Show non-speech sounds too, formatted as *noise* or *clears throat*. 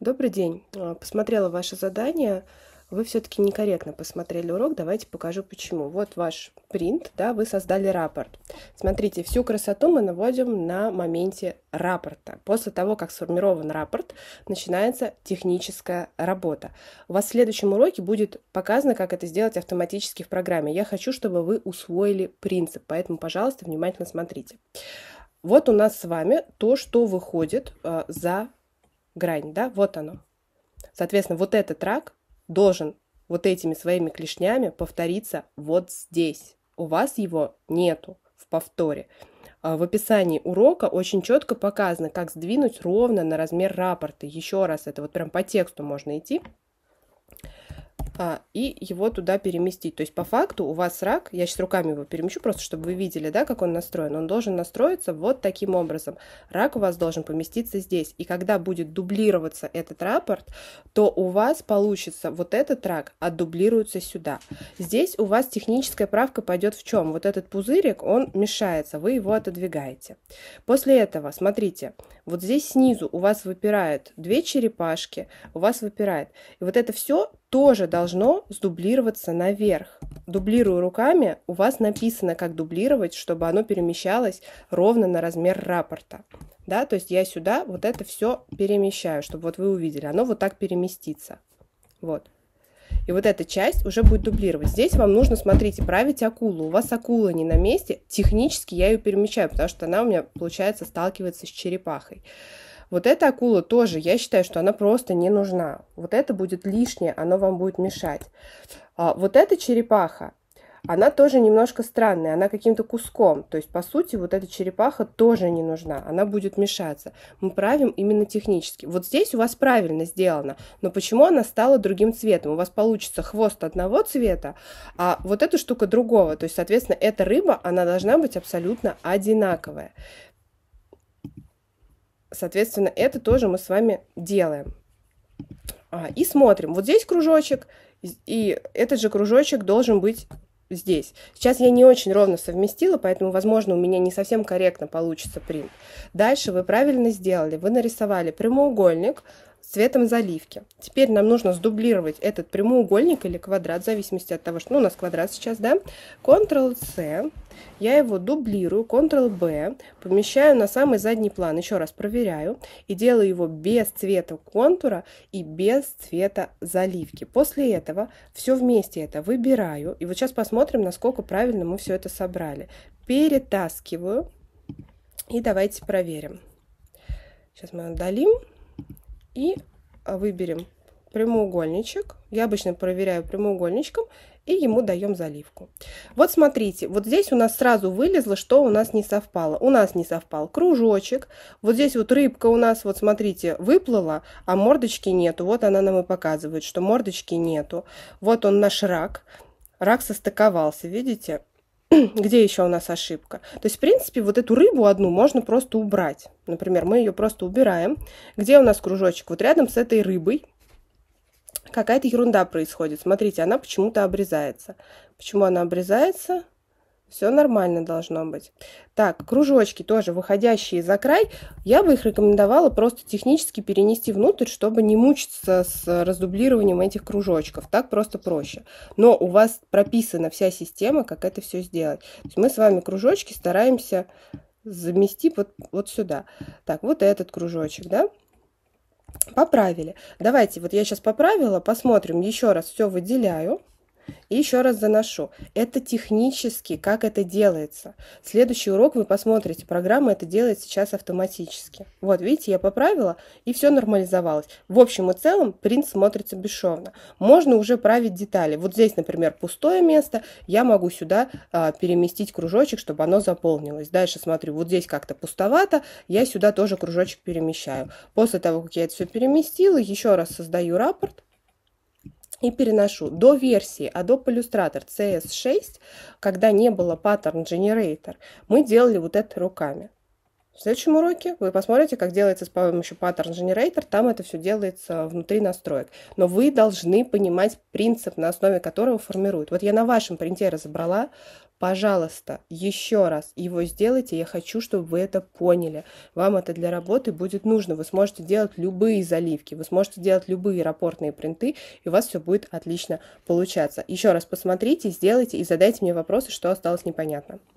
Добрый день. А, посмотрела ваше задание. Вы все-таки некорректно посмотрели урок. Давайте покажу почему. Вот ваш принт, да, вы создали рапорт. Смотрите, всю красоту мы наводим на моменте рапорта. После того, как сформирован рапорт, начинается техническая работа. У вас в следующем уроке будет показано, как это сделать автоматически в программе. Я хочу, чтобы вы усвоили принцип, поэтому, пожалуйста, внимательно смотрите. Вот у нас с вами то, что выходит э, за грань, да, вот оно. Соответственно, вот этот рак должен вот этими своими клешнями повториться вот здесь. У вас его нету в повторе. А, в описании урока очень четко показано, как сдвинуть ровно на размер рапорта. Еще раз, это вот прям по тексту можно идти. А, и его туда переместить. То есть по факту у вас рак, я сейчас руками его перемещу, просто чтобы вы видели, да, как он настроен, он должен настроиться вот таким образом. Рак у вас должен поместиться здесь. И когда будет дублироваться этот рапорт, то у вас получится вот этот рак отдублируется сюда. Здесь у вас техническая правка пойдет в чем? Вот этот пузырик, он мешается, вы его отодвигаете. После этого, смотрите, вот здесь снизу у вас выпирает две черепашки, у вас выпирает. И вот это все тоже должно сдублироваться наверх. Дублирую руками, у вас написано, как дублировать, чтобы оно перемещалось ровно на размер рапорта. Да, то есть я сюда вот это все перемещаю, чтобы вот вы увидели, оно вот так переместится. Вот. И вот эта часть уже будет дублировать. Здесь вам нужно, смотрите, править акулу. У вас акула не на месте. Технически я ее перемещаю, потому что она у меня, получается, сталкивается с черепахой. Вот эта акула тоже, я считаю, что она просто не нужна. Вот это будет лишнее, оно вам будет мешать. А вот эта черепаха, она тоже немножко странная, она каким-то куском. То есть, по сути, вот эта черепаха тоже не нужна, она будет мешаться. Мы правим именно технически. Вот здесь у вас правильно сделано, но почему она стала другим цветом? У вас получится хвост одного цвета, а вот эта штука другого. То есть, соответственно, эта рыба, она должна быть абсолютно одинаковая. Соответственно, это тоже мы с вами делаем. А, и смотрим. Вот здесь кружочек, и этот же кружочек должен быть здесь. Сейчас я не очень ровно совместила, поэтому, возможно, у меня не совсем корректно получится принт. Дальше вы правильно сделали. Вы нарисовали прямоугольник, цветом заливки. Теперь нам нужно сдублировать этот прямоугольник или квадрат, в зависимости от того, что ну, у нас квадрат сейчас, да. Ctrl-C, я его дублирую, Ctrl-B, помещаю на самый задний план, еще раз проверяю, и делаю его без цвета контура и без цвета заливки. После этого все вместе это выбираю, и вот сейчас посмотрим, насколько правильно мы все это собрали. Перетаскиваю, и давайте проверим. Сейчас мы удалим и а, выберем прямоугольничек. Я обычно проверяю прямоугольничком и ему даем заливку. Вот смотрите, вот здесь у нас сразу вылезло, что у нас не совпало. У нас не совпал кружочек, вот здесь вот рыбка у нас, вот смотрите, выплыла, а мордочки нету. Вот она нам и показывает, что мордочки нету. Вот он наш рак. Рак состыковался, видите? *clears throat* где еще у нас ошибка? То есть, в принципе, вот эту рыбу одну можно просто убрать. Например, мы ее просто убираем. Где у нас кружочек? Вот рядом с этой рыбой какая-то ерунда происходит. Смотрите, она почему-то обрезается. Почему она обрезается? Все нормально должно быть. Так, кружочки тоже выходящие за край. Я бы их рекомендовала просто технически перенести внутрь, чтобы не мучиться с раздублированием этих кружочков. Так просто проще. Но у вас прописана вся система, как это все сделать. То есть мы с вами кружочки стараемся замести вот, вот сюда. Так, вот этот кружочек, да? Поправили. Давайте, вот я сейчас поправила, посмотрим. Еще раз все выделяю. И еще раз заношу. Это технически, как это делается. Следующий урок вы посмотрите. Программа это делает сейчас автоматически. Вот, видите, я поправила, и все нормализовалось. В общем и целом принт смотрится бесшовно. Можно уже править детали. Вот здесь, например, пустое место. Я могу сюда а, переместить кружочек, чтобы оно заполнилось. Дальше смотрю, вот здесь как-то пустовато. Я сюда тоже кружочек перемещаю. После того, как я это все переместила, еще раз создаю рапорт и переношу до версии Adobe Illustrator CS6, когда не было Pattern Generator, мы делали вот это руками. В следующем уроке вы посмотрите, как делается с помощью Pattern Generator. Там это все делается внутри настроек. Но вы должны понимать принцип, на основе которого формируют. Вот я на вашем принте разобрала. Пожалуйста, еще раз его сделайте. Я хочу, чтобы вы это поняли. Вам это для работы будет нужно. Вы сможете делать любые заливки, вы сможете делать любые рапортные принты, и у вас все будет отлично получаться. Еще раз посмотрите, сделайте и задайте мне вопросы, что осталось непонятно.